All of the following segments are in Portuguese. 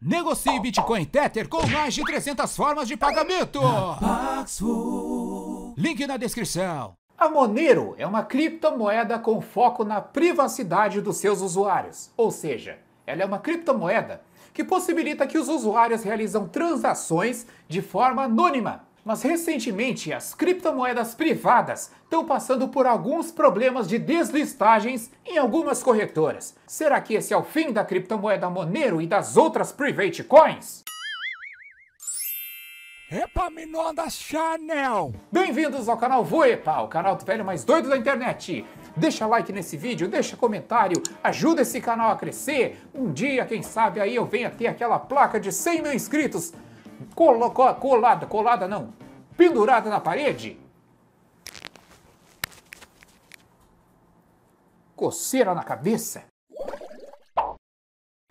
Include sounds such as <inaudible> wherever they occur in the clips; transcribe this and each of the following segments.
Negocie Bitcoin Tether com mais de 300 formas de pagamento. Link na descrição. A Monero é uma criptomoeda com foco na privacidade dos seus usuários, ou seja, ela é uma criptomoeda que possibilita que os usuários realizam transações de forma anônima mas recentemente, as criptomoedas privadas estão passando por alguns problemas de deslistagens em algumas corretoras. Será que esse é o fim da criptomoeda Monero e das outras private coins? Epa, da Chanel! Bem-vindos ao canal Voepa, o canal do velho mais doido da internet. Deixa like nesse vídeo, deixa comentário, ajuda esse canal a crescer. Um dia, quem sabe, aí eu venho ter aquela placa de 100 mil inscritos colo, colada, colada não, pendurada na parede. Coceira na cabeça.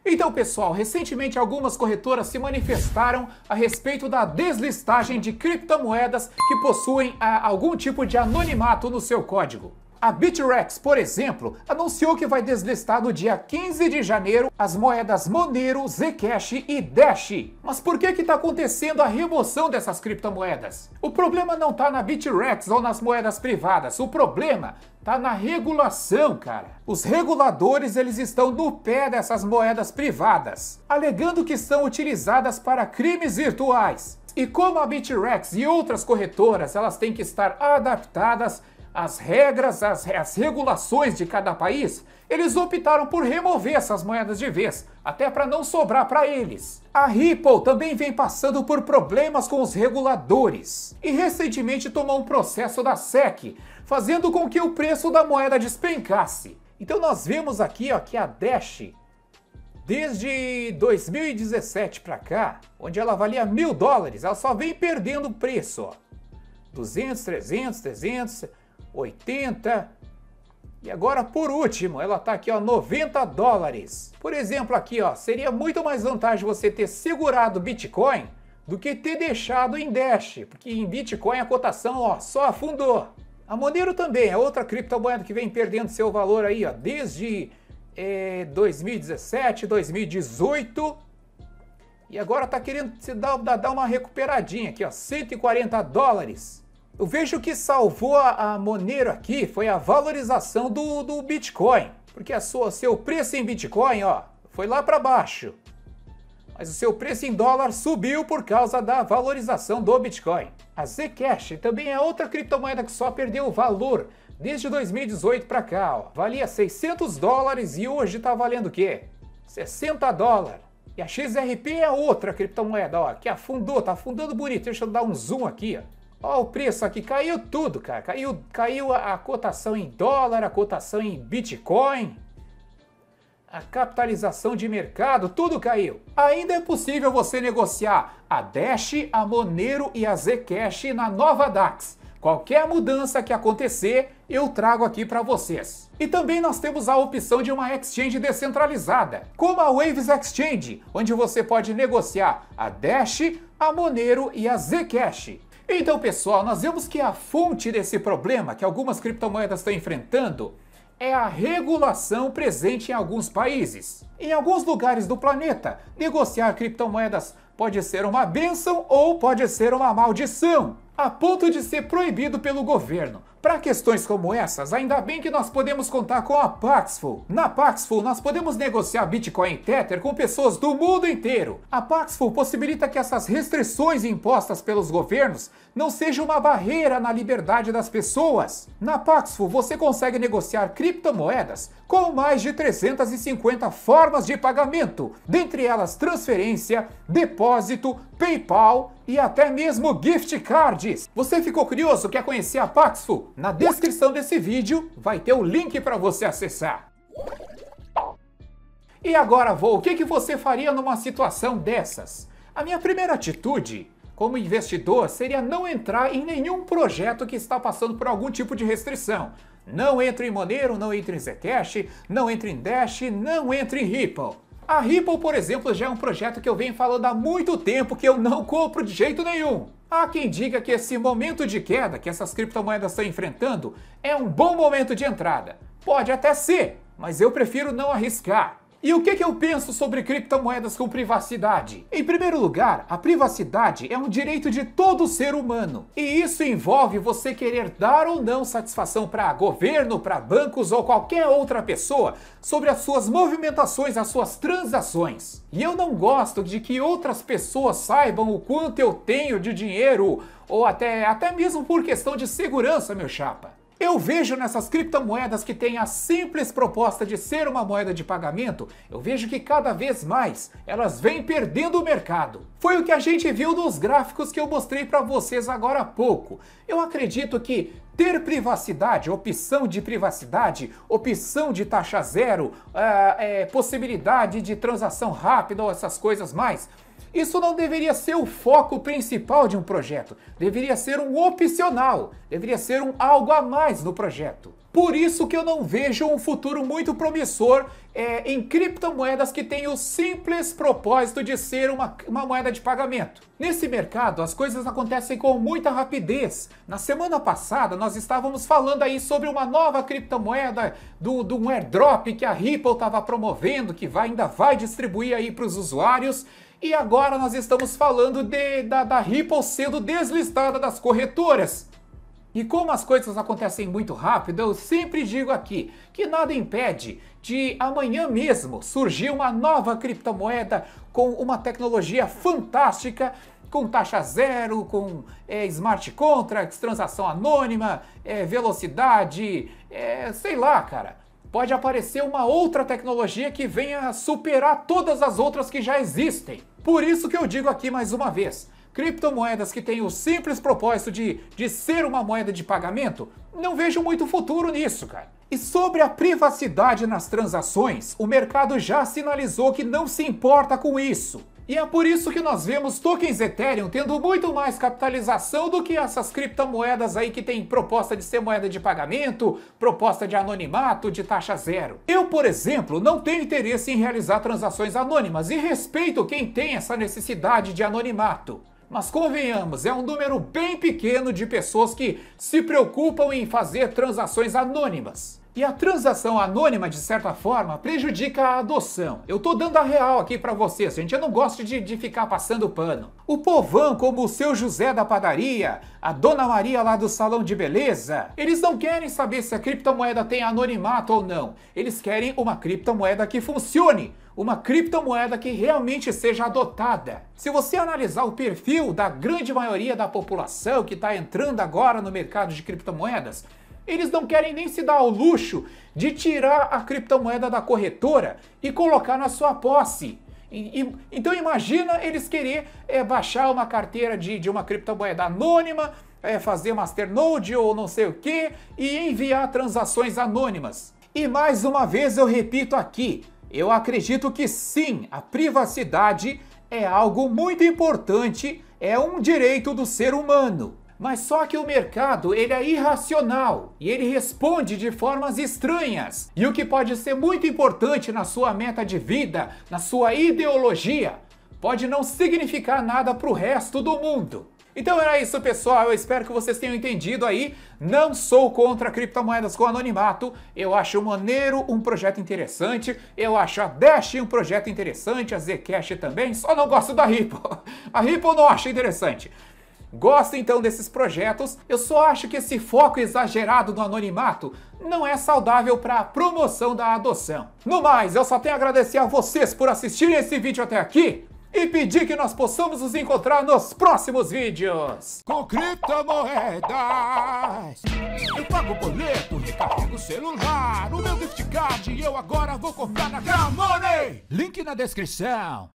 Então, pessoal, recentemente algumas corretoras se manifestaram a respeito da deslistagem de criptomoedas que possuem ah, algum tipo de anonimato no seu código. A Bitrex, por exemplo, anunciou que vai deslistar no dia 15 de janeiro as moedas Monero, Zcash e Dash. Mas por que que está acontecendo a remoção dessas criptomoedas? O problema não está na Bitrex ou nas moedas privadas, o problema está na regulação, cara. Os reguladores eles estão no pé dessas moedas privadas, alegando que são utilizadas para crimes virtuais. E como a Bitrex e outras corretoras, elas têm que estar adaptadas as regras, as, as regulações de cada país, eles optaram por remover essas moedas de vez, até para não sobrar para eles. A Ripple também vem passando por problemas com os reguladores e recentemente tomou um processo da SEC, fazendo com que o preço da moeda despencasse. Então nós vemos aqui ó, que a Dash desde 2017 para cá, onde ela valia mil dólares, ela só vem perdendo preço. Ó. 200, 300, 300. 80. E agora, por último, ela está aqui, ó, 90 dólares. Por exemplo, aqui, ó, seria muito mais vantagem você ter segurado Bitcoin do que ter deixado em Dash, porque em Bitcoin a cotação, ó, só afundou. A Monero também é outra criptomoeda que vem perdendo seu valor aí, ó, desde é, 2017, 2018. E agora está querendo se dar, dar uma recuperadinha aqui, ó, 140 dólares. Eu vejo que salvou a, a Monero aqui foi a valorização do, do Bitcoin, porque a sua, seu preço em Bitcoin ó, foi lá para baixo, mas o seu preço em dólar subiu por causa da valorização do Bitcoin. A Zcash também é outra criptomoeda que só perdeu valor desde 2018 para cá. Ó. Valia 600 dólares e hoje está valendo o quê? 60 dólares. E a XRP é outra criptomoeda ó, que afundou, tá afundando bonito. Deixa eu dar um zoom aqui. Ó. Ó, o preço aqui caiu tudo, cara. Caiu, caiu a, a cotação em dólar, a cotação em Bitcoin, a capitalização de mercado, tudo caiu. Ainda é possível você negociar a Dash, a Monero e a Zcash na nova DAX. Qualquer mudança que acontecer, eu trago aqui para vocês. E também nós temos a opção de uma exchange descentralizada, como a Waves Exchange, onde você pode negociar a Dash, a Monero e a Zcash. Então, pessoal, nós vemos que a fonte desse problema que algumas criptomoedas estão enfrentando é a regulação presente em alguns países. Em alguns lugares do planeta, negociar criptomoedas pode ser uma bênção ou pode ser uma maldição a ponto de ser proibido pelo governo. Para questões como essas, ainda bem que nós podemos contar com a Paxful. Na Paxful, nós podemos negociar Bitcoin e Tether com pessoas do mundo inteiro. A Paxful possibilita que essas restrições impostas pelos governos não sejam uma barreira na liberdade das pessoas. Na Paxful, você consegue negociar criptomoedas com mais de 350 formas de pagamento, dentre elas transferência, depósito, PayPal e até mesmo gift cards. Você ficou curioso, quer conhecer a Paxful? Na descrição desse vídeo vai ter o link para você acessar. E agora, vou, o que, que você faria numa situação dessas? A minha primeira atitude como investidor seria não entrar em nenhum projeto que está passando por algum tipo de restrição. Não entre em Monero, não entre em Zcash, não entre em Dash, não entre em Ripple. A Ripple, por exemplo, já é um projeto que eu venho falando há muito tempo que eu não compro de jeito nenhum. Há quem diga que esse momento de queda que essas criptomoedas estão enfrentando é um bom momento de entrada. Pode até ser, mas eu prefiro não arriscar. E o que, que eu penso sobre criptomoedas com privacidade? Em primeiro lugar, a privacidade é um direito de todo ser humano. E isso envolve você querer dar ou não satisfação para governo, para bancos ou qualquer outra pessoa sobre as suas movimentações, as suas transações. E eu não gosto de que outras pessoas saibam o quanto eu tenho de dinheiro ou até, até mesmo por questão de segurança, meu chapa. Eu vejo nessas criptomoedas que têm a simples proposta de ser uma moeda de pagamento, eu vejo que cada vez mais elas vêm perdendo o mercado. Foi o que a gente viu nos gráficos que eu mostrei para vocês agora há pouco. Eu acredito que ter privacidade, opção de privacidade, opção de taxa zero, ah, é, possibilidade de transação rápida ou essas coisas mais, isso não deveria ser o foco principal de um projeto, deveria ser um opcional, deveria ser um algo a mais no projeto. Por isso que eu não vejo um futuro muito promissor é, em criptomoedas que tem o simples propósito de ser uma, uma moeda de pagamento. Nesse mercado, as coisas acontecem com muita rapidez. Na semana passada, nós estávamos falando aí sobre uma nova criptomoeda do, do um airdrop que a Ripple estava promovendo, que vai, ainda vai distribuir aí para os usuários. E agora nós estamos falando de, da, da Ripple sendo deslistada das corretoras. E como as coisas acontecem muito rápido, eu sempre digo aqui que nada impede de amanhã mesmo surgir uma nova criptomoeda com uma tecnologia fantástica, com taxa zero, com é, smart contracts, transação anônima, é, velocidade, é, sei lá, cara pode aparecer uma outra tecnologia que venha superar todas as outras que já existem. Por isso que eu digo aqui mais uma vez, criptomoedas que têm o simples propósito de, de ser uma moeda de pagamento, não vejo muito futuro nisso, cara. E sobre a privacidade nas transações, o mercado já sinalizou que não se importa com isso. E é por isso que nós vemos tokens Ethereum tendo muito mais capitalização do que essas criptomoedas aí que tem proposta de ser moeda de pagamento, proposta de anonimato, de taxa zero. Eu, por exemplo, não tenho interesse em realizar transações anônimas e respeito quem tem essa necessidade de anonimato. Mas convenhamos, é um número bem pequeno de pessoas que se preocupam em fazer transações anônimas. E a transação anônima, de certa forma, prejudica a adoção. Eu tô dando a real aqui para vocês, gente. Eu não gosto de, de ficar passando pano. O povão, como o seu José da padaria, a dona Maria lá do salão de beleza, eles não querem saber se a criptomoeda tem anonimato ou não. Eles querem uma criptomoeda que funcione uma criptomoeda que realmente seja adotada. Se você analisar o perfil da grande maioria da população que está entrando agora no mercado de criptomoedas, eles não querem nem se dar ao luxo de tirar a criptomoeda da corretora e colocar na sua posse. E, e, então imagina eles querer é, baixar uma carteira de, de uma criptomoeda anônima, é, fazer masternode ou não sei o que e enviar transações anônimas. E mais uma vez eu repito aqui, eu acredito que sim, a privacidade é algo muito importante, é um direito do ser humano. Mas só que o mercado, ele é irracional e ele responde de formas estranhas. E o que pode ser muito importante na sua meta de vida, na sua ideologia, pode não significar nada para o resto do mundo. Então era isso, pessoal. Eu espero que vocês tenham entendido aí. Não sou contra criptomoedas com anonimato. Eu acho o Monero um projeto interessante. Eu acho a Dash um projeto interessante. A Zcash também. Só não gosto da Ripple. <laughs> A Ripple não acho interessante. Gosto então desses projetos, eu só acho que esse foco exagerado no anonimato não é saudável para a promoção da adoção. No mais, eu só tenho a agradecer a vocês por assistirem esse vídeo até aqui e pedir que nós possamos nos encontrar nos próximos vídeos. Com criptomoedas, eu pago boleto, recarrego celular, o meu gift card eu agora vou comprar na Camoney. Link na descrição.